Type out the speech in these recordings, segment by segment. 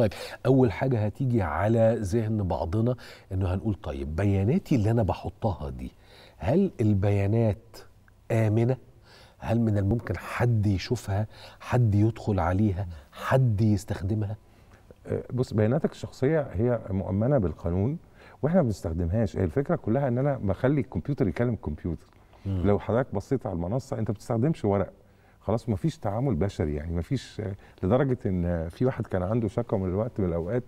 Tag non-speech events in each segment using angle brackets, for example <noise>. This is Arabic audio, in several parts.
طيب اول حاجه هتيجي على ذهن بعضنا انه هنقول طيب بياناتي اللي انا بحطها دي هل البيانات امنه هل من الممكن حد يشوفها حد يدخل عليها حد يستخدمها أه، بص بياناتك الشخصيه هي مؤمنه بالقانون واحنا ما بنستخدمهاش الفكره كلها ان انا بخلي الكمبيوتر يكلم الكمبيوتر لو حضرتك بصيت على المنصه انت ما بتستخدمش ورق خلاص ما فيش تعامل بشري يعني ما فيش لدرجه ان في واحد كان عنده شكوى من الوقت من الاوقات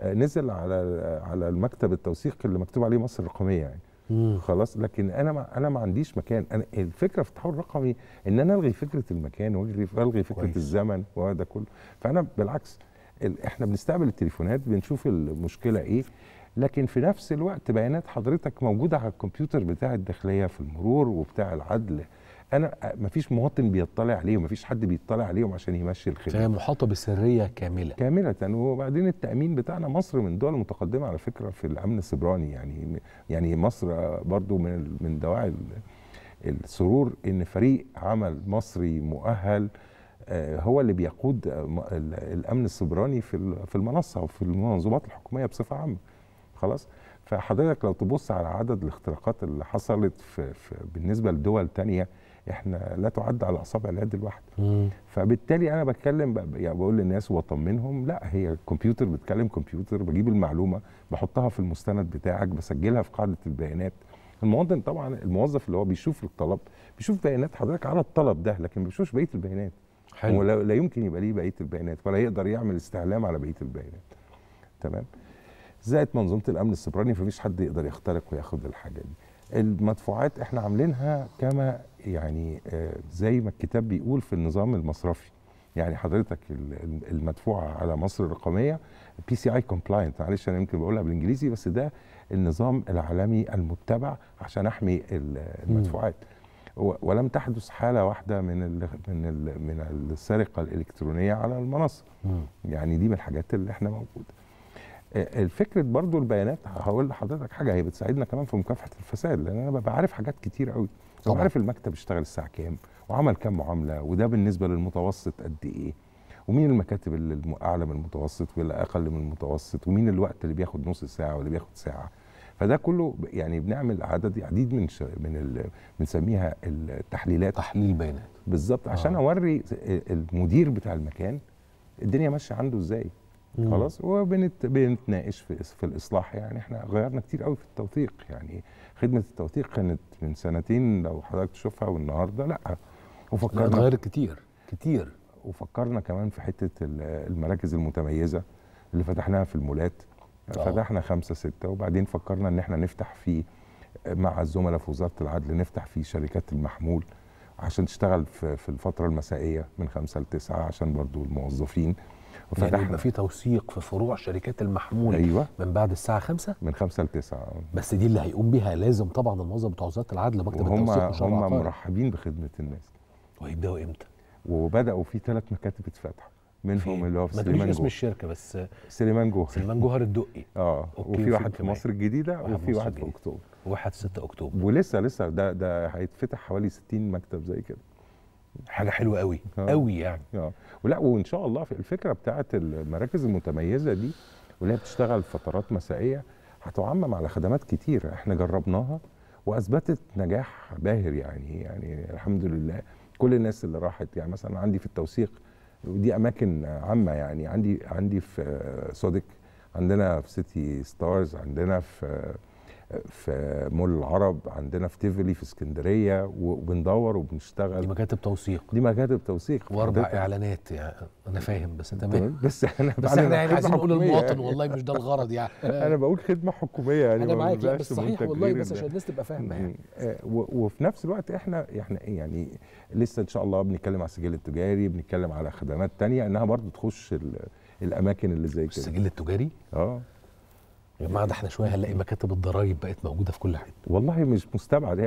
آه، نزل على على المكتب التوثيق اللي مكتوب عليه مصر الرقميه يعني مم. خلاص لكن انا ما انا ما عنديش مكان انا الفكره في التحول الرقمي ان انا الغي فكره المكان والغي الغي فكره كويس. الزمن وده كله فانا بالعكس احنا بنستقبل التليفونات بنشوف المشكله ايه لكن في نفس الوقت بيانات حضرتك موجوده على الكمبيوتر بتاع الداخليه في المرور وبتاع العدل انا مفيش مواطن بيطلع عليهم مفيش حد بيطلع عليهم عشان يمشي الخدمه فهي محاطه بسريه كامله كامله وبعدين التامين بتاعنا مصر من الدول المتقدمه على فكره في الامن السبراني يعني يعني مصر برضو من من دواعي السرور ان فريق عمل مصري مؤهل آه، هو اللي بيقود الامن السبراني في في المنصه وفي المنظومات الحكوميه بصفه عامه خلاص فحضرتك لو تبص على عدد الاختراقات اللي حصلت في, في بالنسبه لدول ثانيه احنا لا تعد على اصابع اليد الواحده فبالتالي انا بتكلم يعني بقول للناس واطمنهم لا هي الكمبيوتر بتكلم كمبيوتر بجيب المعلومه بحطها في المستند بتاعك بسجلها في قاعده البيانات المواطن طبعا الموظف اللي هو بيشوف الطلب بيشوف بيانات حضرتك على الطلب ده لكن ما بيشوفش بقيه البيانات حلو ولا يمكن يبقى ليه بقيه البيانات ولا يقدر يعمل استعلام على بقيه البيانات تمام زائد منظومه الامن السيبراني فمفيش حد يقدر يخترق وياخد الحاجه دي المدفوعات احنا عاملينها كما يعني آه، زي ما الكتاب بيقول في النظام المصرفي يعني حضرتك المدفوعه على مصر الرقميه بي سي اي كومبلاينت معلش انا يمكن بقولها بالانجليزي بس ده النظام العالمي المتبع عشان احمي المدفوعات ولم تحدث حاله واحده من الـ من الـ من السرقه الالكترونيه على المنصه يعني دي من الحاجات اللي احنا موجوده آه، الفكرة برضو البيانات هقول لحضرتك حاجة هي بتساعدنا كمان في مكافحة الفساد لأن أنا ببقى عارف حاجات كتير قوي طبعا عارف المكتب اشتغل الساعة كام وعمل كام معاملة وده بالنسبة للمتوسط قد إيه ومين المكاتب اللي أعلى من المتوسط ولا أقل من المتوسط ومين الوقت اللي بياخد نص ساعة ولا بياخد ساعة فده كله يعني بنعمل عدد عديد من ش... من بنسميها التحليلات تحليل بيانات بالظبط عشان آه. اوري آه، المدير بتاع المكان الدنيا ماشيه عنده ازاي خلاص وبنتناقش في في الاصلاح يعني احنا غيرنا كتير قوي في التوثيق يعني خدمه التوثيق كانت من سنتين لو حضرتك تشوفها والنهارده لا وفكرنا اتغيرت كتير كتير وفكرنا كمان في حته المراكز المتميزه اللي فتحناها في المولات آه. فتحنا خمسه سته وبعدين فكرنا ان احنا نفتح في مع الزملاء في وزاره العدل نفتح في شركات المحمول عشان تشتغل في الفتره المسائيه من خمسة لتسعة عشان برضو الموظفين وفتحنا يعني في توثيق في فروع شركات المحمول أيوة. من بعد الساعه 5 من 5 ل 9 بس دي اللي هيقوم بيها لازم طبعا الموظف بتوع وزاره العدل مكتب التوثيق هم هم مرحبين بخدمه الناس وهيبداوا امتى؟ وبداوا في ثلاث مكاتب اتفتحوا منهم اللي هو في سليمان جوهر اسم الشركه بس سليمان جوهر سليمان جوهر الدقي <laughs> اه وفي واحد في مصر الجديده وفي واحد في اكتوبر واحد 6 اكتوبر ولسه لسه ده ده هيتفتح حوالي 60 مكتب زي كده حاجه حلوه قوي آه. قوي يعني اه ولا وان شاء الله في الفكره بتاعه المراكز المتميزه دي واللي هي بتشتغل فترات مسائيه هتعمم على خدمات كتير احنا جربناها واثبتت نجاح باهر يعني يعني الحمد لله كل الناس اللي راحت يعني مثلا عندي في التوثيق ودي اماكن عامه يعني عندي عندي في سودك عندنا في سيتي ستارز عندنا في في مول العرب عندنا في تيفلي في اسكندريه وبندور وبنشتغل دي مكاتب توثيق دي مكاتب توثيق واربع اعلانات يعني انا فاهم بس تمام بس احنا <laughs> بس احنا يعني عايزين نقول للمواطن يعني. والله مش ده الغرض يعني <laughs> انا بقول خدمه حكوميه يعني انا معاك لا بس صحيح والله بس عشان الناس تبقى فاهمه يعني آه، وفي نفس الوقت احنا احنا يعني لسه ان شاء الله بنتكلم على السجل التجاري بنتكلم على خدمات تانية انها برضو تخش الاماكن اللي زي كده السجل التجاري اه يا جماعه ده احنا شويه هنلاقي مكاتب الضرايب بقت موجوده في كل حته والله مش مستبعد